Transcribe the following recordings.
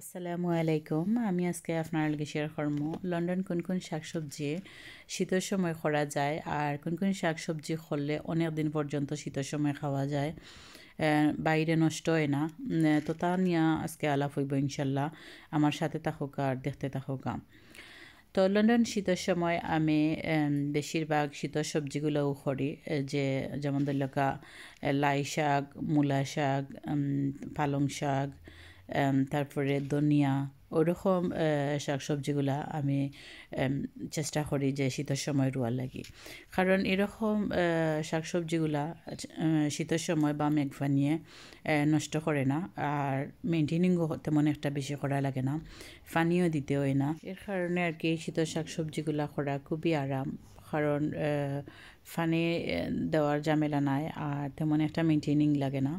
আসসালামু আলাইকুম আমি আজকে আপনার লগে শেয়ার করবো লন্ডন কোন কোন শাকসবজি শীতের সময় খরা যায় আর কোন কোন শাকসবজি খরলে অনেক দিন পর্যন্ত শীতের সময় খাওয়া যায় বাইরে নষ্ট হয় না তো তা নিয়ে আজকে আলাপ হইব ইনশাল্লাহ আমার সাথে থাকুক আর দেখতে থাকুক তো লন্ডন শীতের সময় আমি বেশিরভাগ শীতের সবজিগুলোও করি যে যেমন ধরলকা লাই শাক মূলা শাক পালং শাক তারপরে ধনিয়া ওরকম শাক সবজিগুলা আমি চেষ্টা করি যে শীতের সময় রোয়ার লাগি কারণ এরকম শাক সবজিগুলা শীতের সময় বা মেঘ বানিয়ে নষ্ট করে না আর মেনটেনিংও তেমন একটা বেশি করা লাগে না পানিও দিতে হয় না এর কারণে আর কি শীতের শাক সবজিগুলা করা খুবই আরাম কারণ ফানি দেওয়ার ঝামেলা নাই আর তেমন একটা মেনটেনিং লাগে না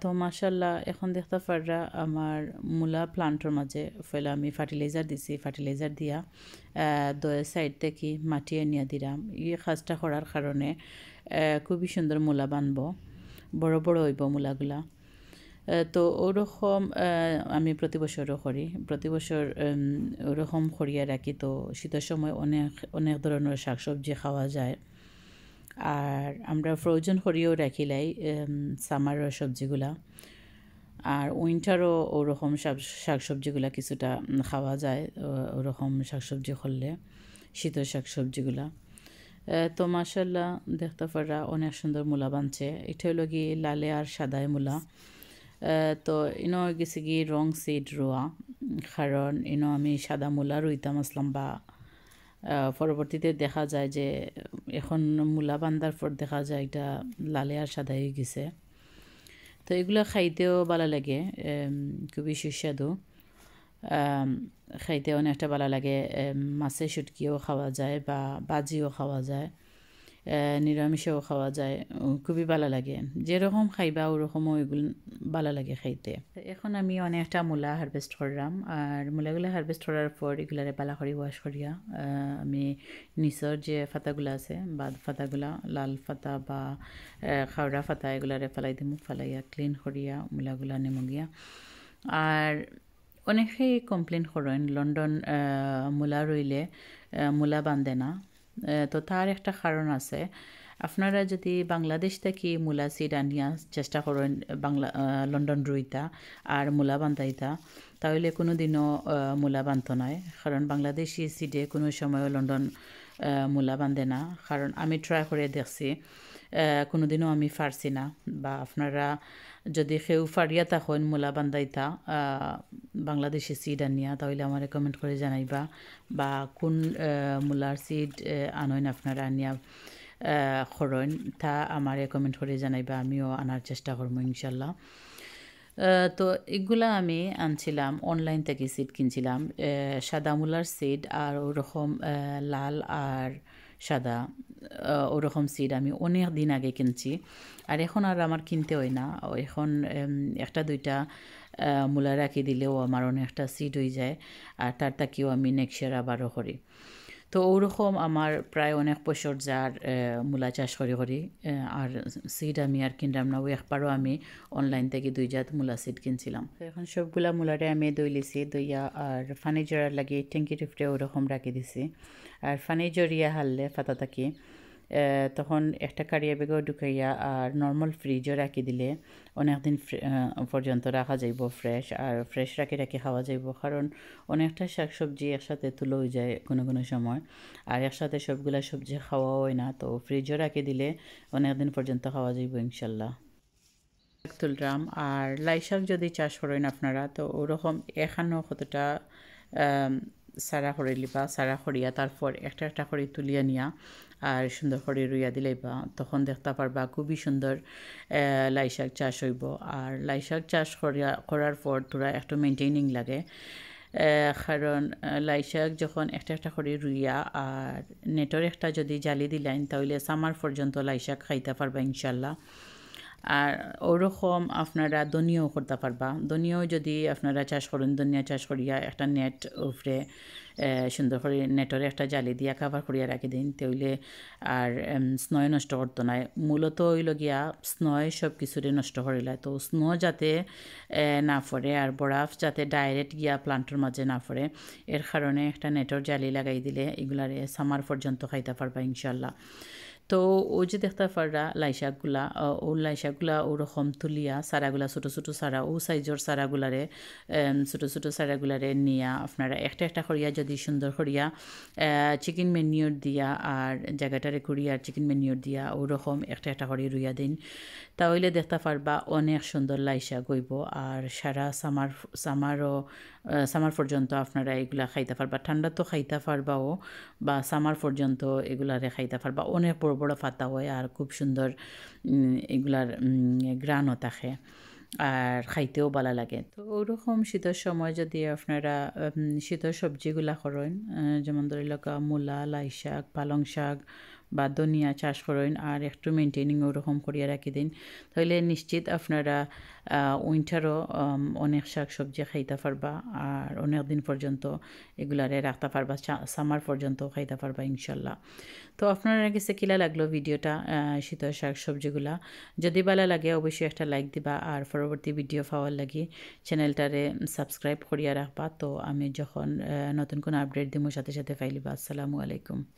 তো মাসাল্লাহ এখন দেখতে পাররা আমার মূলা প্লান্টর মাঝে ফেলে আমি ফার্টিলাইজার দিছি ফার্টিলাইজার দিয়া দয়ের সাইড থেকে মাটি আনিয়া দিলাম এই কাজটা করার কারণে খুবই সুন্দর মূলা বানব বড় বড় হইব মূলাগুলা তো ওরকম আমি প্রতি বছরও করি প্রতি বছর ওরকম করিয়া রাখি তো শীতের সময় অনেক অনেক ধরনের শাকসবজি খাওয়া যায় আর আমরা ফ্রোজেন করিয়েও লাই সামারের সবজিগুলা আর উইন্টারও ওরকম শাক শাকসবজিগুলা কিছুটা খাওয়া যায় ওরকম শাকসবজি করলে শীতের শাকসবজিগুলা তো মাসাল্লাহ দেখতে পারা অনেক সুন্দর মূলা বানছে এটা হলো কি লালে আর সাদায় মূলা তো ইনো গেছে কি রং সিড রোয়া কারণ ইনো আমি সাদা মূলা রুইতাম আসলাম বা পরবর্তীতে দেখা যায় যে এখন মূলা বান্দার পর দেখা যায় এটা লালে আর সাদা হয়ে গেছে তো এগুলো খাইতেও ভালো লাগে খুবই সুস্বাদু খাইতে অনেকটা ভালো লাগে মাছের শুটকিও খাওয়া যায় বা বাজিও খাওয়া যায় নিরামিষেও খাওয়া যায় খুবই ভালো লাগে যেরকম খাইবা ওরকম ওইগুলো ভালো লাগে খাইতে এখন আমি অনেকটা মূলা হারভেস্ট করলাম আর মূলাগুলো হারভেস্ট করার পর এগুলারে পালা করে ওয়াশ করিয়া আমি নিচর যে ফাতাগুলো আছে বাদ ফাতাগুলা লাল ফাতা বা খাওড়া ফাতা এগুলারে ফেলাই দিম ফেলাইয়া ক্লিন করিয়া মূলাগুলা নেমুগিয়া আর অনেকেই কমপ্লেন করেন লন্ডন মূলা রইলে মূলা বান্ধে না তো তার একটা কারণ আছে আপনারা যদি বাংলাদেশ থেকে মূলা সিড আনিয়া চেষ্টা করেন বাংলা লন্ডন রুইতা আর মূলা বান্ধাইতা তাহলে কোনো দিনও মূলা বান্ধ নয় কারণ বাংলাদেশি সিডে কোনো সময়ও লন্ডন মূলা বান্ধে না কারণ আমি ট্রাই করে দেখছি কোনো দিনও আমি ফারছি না বা আপনারা যদি সেও ফারিয়া থাকেন মূলা বান্ধাইতা বাংলাদেশে সিড আনিয়া তাহলে আমার রেকমেন্ড করে জানাইবা বা কোন মূলার সিড আনইন আপনারা আনিয়া খরণ তা আমার রেকমেন্ড করে জানাইবা আমিও আনার চেষ্টা করবো ইনশাল্লাহ তো এগুলা আমি আনছিলাম অনলাইন থেকে সিড কিনছিলাম সাদা মূলার সিড আর ওরকম লাল আর সাদা ওরকম সিড আমি অনেক দিন আগে কিনছি আর এখন আর আমার কিনতে হয় না এখন একটা দুইটা মূলা রাখি দিলেও আমার অনেকটা সিড হয়ে যায় আর তার তাকেও আমি নেক্সট ইয়ার আবারও করি তো ওরকম আমার প্রায় অনেক বছর যার মূলা চাষ করে করি আর সিড আমি আর কিনলাম না ওই একবারও আমি অনলাইন থেকে দুই জাত মূলা সিড কিনছিলাম তো এখন সবগুলা মূলারে আমি দই লিছি দইয়া আর ফানি জড়ার লাগিয়ে ট্যাঙ্কি টিফটে ওরকম রাখি দিছি আর ফানি জড়িয়া হাললে ফাতা থাকি তখন একটা কারিয়া বেগেও ঢুকাইয়া আর নর্মাল ফ্রিজও রাখি দিলে অনেকদিন পর্যন্ত রাখা যাইব ফ্রেশ আর ফ্রেশ রাখি রাখি খাওয়া যাইব কারণ অনেকটা শাক সবজি একসাথে তুলে হয়ে যায় কোনো কোনো সময় আর একসাথে সবগুলা সবজি খাওয়া হয় না তো ফ্রিজও রাখি দিলে অনেকদিন পর্যন্ত খাওয়া যাইব ইনশাল্লাহ তুলরাম আর লাই শাক যদি চাষ করেন আপনারা তো ওরকম এখানেও কতটা সারা করে লিবা সারা করিয়া তারপর একটা একটা করে তুলিয়া নিয়া আর সুন্দর করে রুইয়া দিলেবা তখন দেখতে পারবা খুবই সুন্দর লাই শাক চাষ হইব আর লাই শাক চাষ করার পর তোরা একটু মেনটেনিং লাগে কারণ লাইশাক যখন একটা একটা করে রুইয়া আর নেটর একটা যদি জালি দিলাইন তাহলে সামার পর্যন্ত লাইশাক খাইতে পারবা ইনশাল্লাহ আর ওরকম আপনারা দনিয়াও করতে পারবা দনিয়াও যদি আপনারা চাষ করেন দনিয়া চাষ করিয়া একটা নেট উপরে সুন্দর করে নেটরে একটা জালি দিয়া কাভার করিয়া রাখি দিন তাহলে আর স্নয় নষ্ট করতো না মূলত হইল গিয়া স্নয় সব কিছুরে নষ্ট করিলায় তো স্ন যাতে না ফরে আর বরফ যাতে ডাইরেক্ট গিয়া প্লান্টের মাঝে না ফরে এর কারণে একটা নেটর জালি লাগাই দিলে এগুলারে সামার পর্যন্ত খাইতে পারবা ইনশাল্লাহ তো ও যে দেখতে পাররা লাইশাকগুলা ও লাইশাকগুলা ওরকম তুলিয়া সারাগুলা ছোটো ছোটো সারা ও সাইজর সারাগুলারে ছোটো ছোটো সারাগুলারে নিয়া আপনারা একটা একটা করিয়া যদি সুন্দর করিয়া চিকেন মেনিওর দিয়া আর জায়গাটারে ঘুরিয়া আর চিকেন মেনিওর দিয়া ওরকম একটা একটা করিয়া রুইয়া দিন তাহলে দেখতে পারবা অনেক সুন্দর লাইশাক হইব আর সারা সামার সামারও সামার পর্যন্ত আপনারা এগুলা খাইতে পারবা ঠান্ডা তো খাইতে পারবাও বা সামার পর্যন্ত এগুলারে খাইতে পারবা অনেক বড় বড় ফাতা হয় আর খুব সুন্দর এগুলার গ্রানও থাকে আর খাইতেও ভালো লাগে তো ওরকম শীতের সময় যদি আপনারা শীতের সবজিগুলা করেন যেমন ধরে লোক মূলা লাই শাক পালং শাক বা দনিয়া চাষ করেন আর একটু মেনটেনিং ওরকম করিয়া রাখি দিন তাহলে নিশ্চিত আপনারা উইন্টারও অনেক শাক সবজি খাইতে পারবা আর অনেক দিন পর্যন্ত এগুলারে রাখতে পারবা সামার পর্যন্ত খাইতে পারবা ইনশাল্লাহ তো আপনারা কাছে কিলা লাগলো ভিডিওটা শীতের শাক সবজিগুলা যদি ভালো লাগে অবশ্যই একটা লাইক দিবা আর পরবর্তী ভিডিও পাওয়ার লাগে চ্যানেলটারে সাবস্ক্রাইব করিয়া রাখবা তো আমি যখন নতুন কোনো আপডেট দিব সাথে সাথে ফাইলিবা আসসালামু আলাইকুম